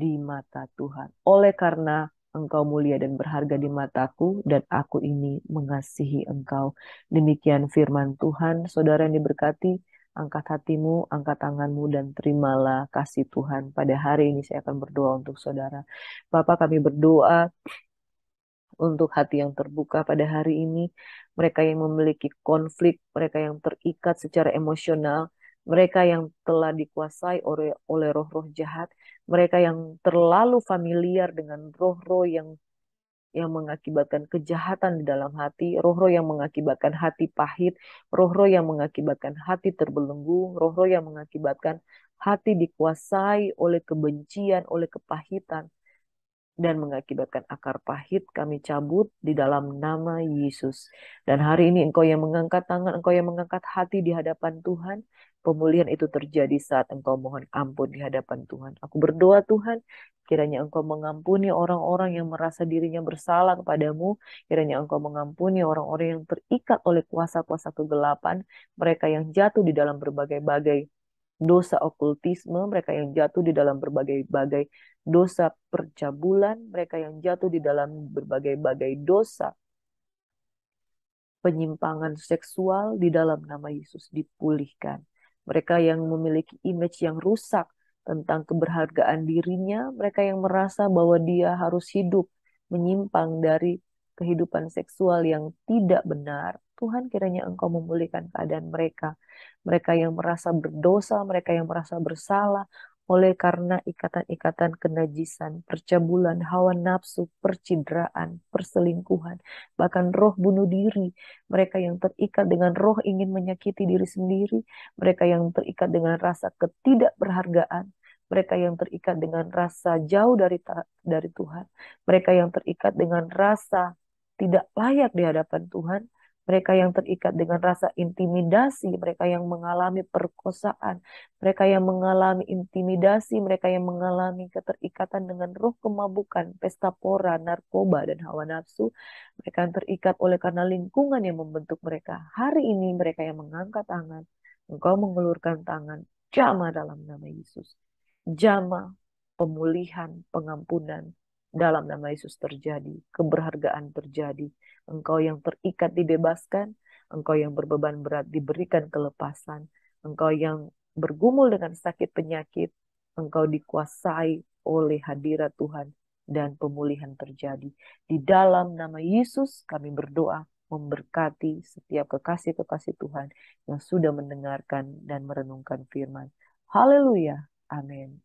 di mata Tuhan. Oleh karena engkau mulia dan berharga di mataku, dan aku ini mengasihi engkau. Demikian firman Tuhan, saudara yang diberkati, angkat hatimu, angkat tanganmu, dan terimalah kasih Tuhan. Pada hari ini saya akan berdoa untuk saudara. Bapak kami berdoa untuk hati yang terbuka pada hari ini, mereka yang memiliki konflik, mereka yang terikat secara emosional, mereka yang telah dikuasai oleh roh-roh jahat, mereka yang terlalu familiar dengan roh-roh yang yang mengakibatkan kejahatan di dalam hati, roh-roh yang mengakibatkan hati pahit, roh-roh yang mengakibatkan hati terbelenggu, roh-roh yang mengakibatkan hati dikuasai oleh kebencian, oleh kepahitan, dan mengakibatkan akar pahit kami cabut di dalam nama Yesus. Dan hari ini engkau yang mengangkat tangan, engkau yang mengangkat hati di hadapan Tuhan, pemulihan itu terjadi saat engkau mohon ampun di hadapan Tuhan. Aku berdoa Tuhan, kiranya engkau mengampuni orang-orang yang merasa dirinya bersalah kepadamu, kiranya engkau mengampuni orang-orang yang terikat oleh kuasa-kuasa kegelapan, mereka yang jatuh di dalam berbagai-bagai dosa okultisme, mereka yang jatuh di dalam berbagai-bagai dosa percabulan, mereka yang jatuh di dalam berbagai-bagai dosa penyimpangan seksual di dalam nama Yesus dipulihkan mereka yang memiliki image yang rusak tentang keberhargaan dirinya, mereka yang merasa bahwa dia harus hidup menyimpang dari kehidupan seksual yang tidak benar, Tuhan kiranya Engkau memulihkan keadaan mereka. Mereka yang merasa berdosa, mereka yang merasa bersalah, oleh karena ikatan-ikatan kenajisan, percabulan, hawa nafsu, percidraan, perselingkuhan, bahkan roh bunuh diri. Mereka yang terikat dengan roh ingin menyakiti diri sendiri, mereka yang terikat dengan rasa ketidakberhargaan, mereka yang terikat dengan rasa jauh dari dari Tuhan, mereka yang terikat dengan rasa tidak layak di hadapan Tuhan, mereka yang terikat dengan rasa intimidasi, mereka yang mengalami perkosaan, mereka yang mengalami intimidasi, mereka yang mengalami keterikatan dengan roh kemabukan, pesta pora, narkoba, dan hawa nafsu, mereka yang terikat oleh karena lingkungan yang membentuk mereka. Hari ini mereka yang mengangkat tangan, engkau mengulurkan tangan, jama dalam nama Yesus. Jama pemulihan, pengampunan, dalam nama Yesus terjadi, keberhargaan terjadi. Engkau yang terikat dibebaskan, engkau yang berbeban berat diberikan kelepasan, engkau yang bergumul dengan sakit penyakit, engkau dikuasai oleh hadirat Tuhan dan pemulihan terjadi. Di dalam nama Yesus kami berdoa memberkati setiap kekasih-kekasih Tuhan yang sudah mendengarkan dan merenungkan firman. Haleluya. Amin.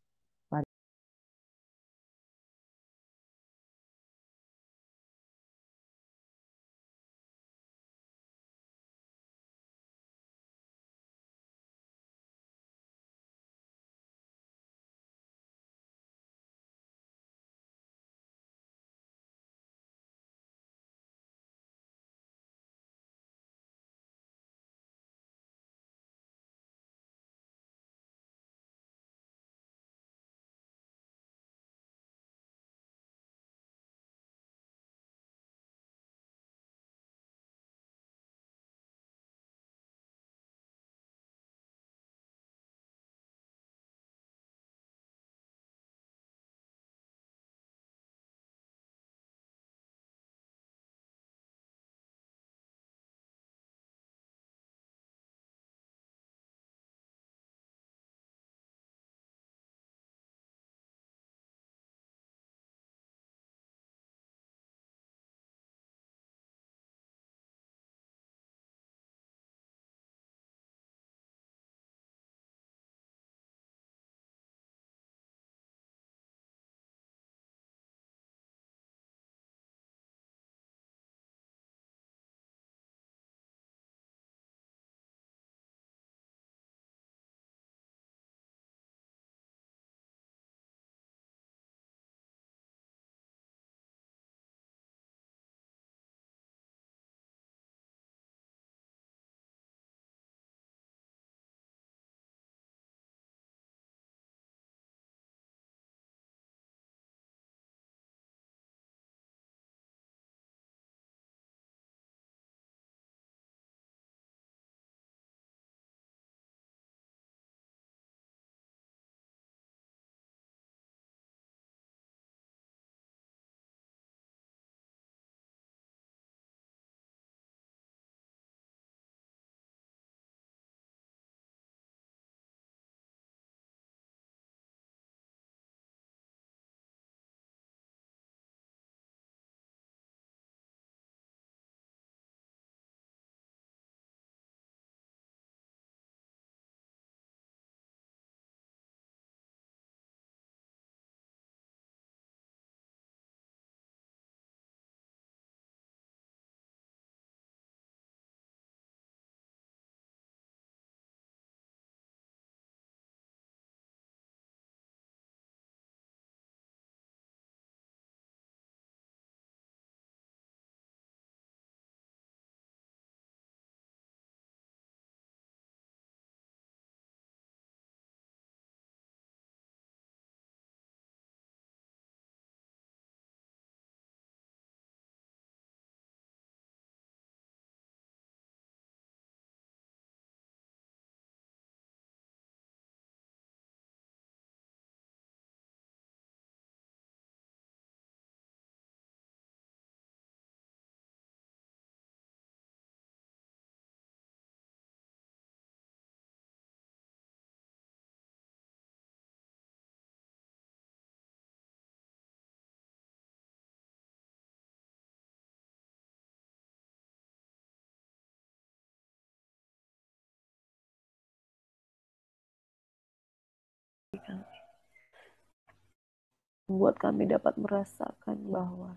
membuat kami dapat merasakan bahwa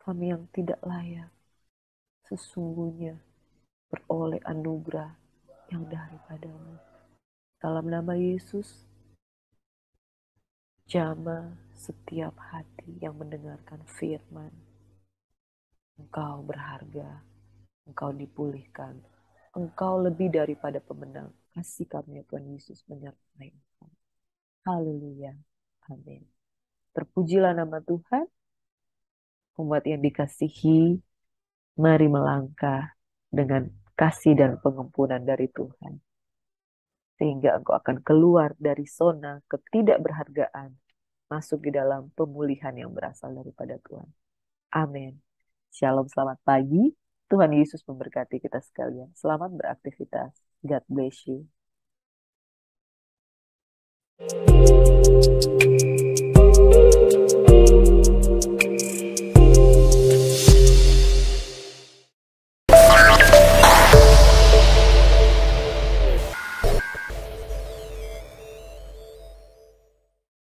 kami yang tidak layak sesungguhnya beroleh anugerah yang daripadamu. Dalam nama Yesus, jama setiap hati yang mendengarkan firman. Engkau berharga, engkau dipulihkan, engkau lebih daripada pemenang. Kasih kami Tuhan Yesus menyertai engkau. Haleluya. Amin. Terpujilah nama Tuhan. Umat yang dikasihi, mari melangkah dengan kasih dan pengampunan dari Tuhan. Sehingga engkau akan keluar dari zona ketidakberhargaan, masuk di dalam pemulihan yang berasal daripada Tuhan. Amin. Shalom, selamat pagi. Tuhan Yesus memberkati kita sekalian. Selamat beraktivitas. God bless you.